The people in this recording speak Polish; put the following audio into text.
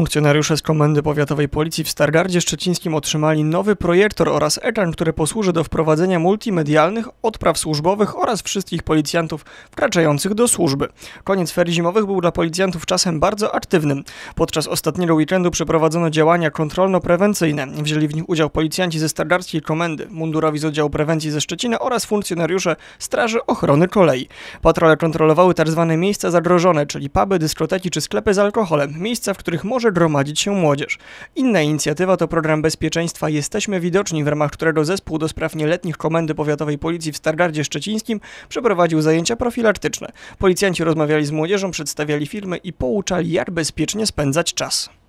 Funkcjonariusze z Komendy Powiatowej Policji w Stargardzie Szczecińskim otrzymali nowy projektor oraz ekran, który posłuży do wprowadzenia multimedialnych odpraw służbowych oraz wszystkich policjantów wkraczających do służby. Koniec ferii zimowych był dla policjantów czasem bardzo aktywnym. Podczas ostatniego weekendu przeprowadzono działania kontrolno-prewencyjne. Wzięli w nich udział policjanci ze Stargardzkiej Komendy, mundurowi z oddziału prewencji ze Szczecina oraz funkcjonariusze Straży Ochrony Kolei. Patrole kontrolowały tzw. Tak miejsca zagrożone, czyli puby, dyskoteki czy sklepy z alkoholem, miejsca, w których może gromadzić się młodzież. Inna inicjatywa to program bezpieczeństwa Jesteśmy Widoczni, w ramach którego zespół do spraw nieletnich Komendy Powiatowej Policji w Stargardzie Szczecińskim przeprowadził zajęcia profilaktyczne. Policjanci rozmawiali z młodzieżą, przedstawiali filmy i pouczali, jak bezpiecznie spędzać czas.